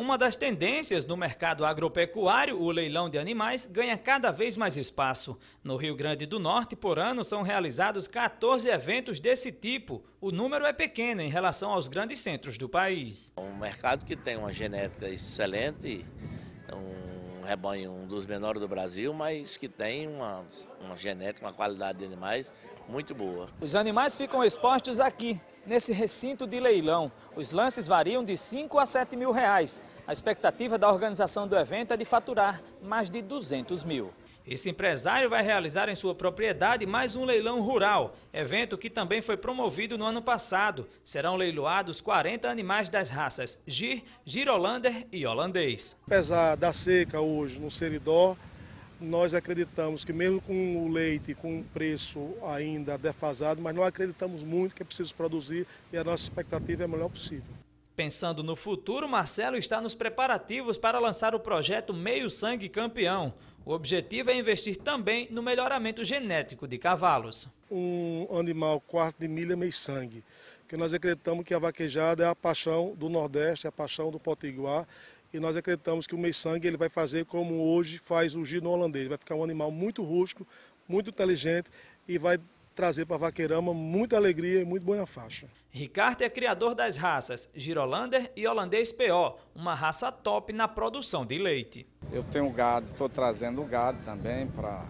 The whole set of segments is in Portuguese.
Uma das tendências no mercado agropecuário, o leilão de animais, ganha cada vez mais espaço. No Rio Grande do Norte, por ano, são realizados 14 eventos desse tipo. O número é pequeno em relação aos grandes centros do país. É um mercado que tem uma genética excelente, é um rebanho um dos menores do Brasil, mas que tem uma, uma genética, uma qualidade de animais muito boa. Os animais ficam expostos aqui, nesse recinto de leilão. Os lances variam de 5 a 7 mil reais. A expectativa da organização do evento é de faturar mais de 200 mil. Esse empresário vai realizar em sua propriedade mais um leilão rural, evento que também foi promovido no ano passado. Serão leiloados 40 animais das raças Gir, Girolander e Holandês. Apesar da seca hoje no Seridó, nós acreditamos que mesmo com o leite com um preço ainda defasado, mas nós acreditamos muito que é preciso produzir e a nossa expectativa é a melhor possível. Pensando no futuro, Marcelo está nos preparativos para lançar o projeto Meio Sangue Campeão. O objetivo é investir também no melhoramento genético de cavalos. Um animal quarto de milha meio sangue, que nós acreditamos que a vaquejada é a paixão do Nordeste, é a paixão do Potiguar e nós acreditamos que o meiçangue ele vai fazer como hoje faz o gino holandês, vai ficar um animal muito rústico, muito inteligente e vai trazer para a vaqueirama muita alegria e muito boa faixa. Ricardo é criador das raças Girolander e Holandês PO, uma raça top na produção de leite. Eu tenho gado, estou trazendo gado também para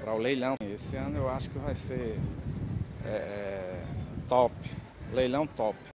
para o leilão. Esse ano eu acho que vai ser é, é top, leilão top.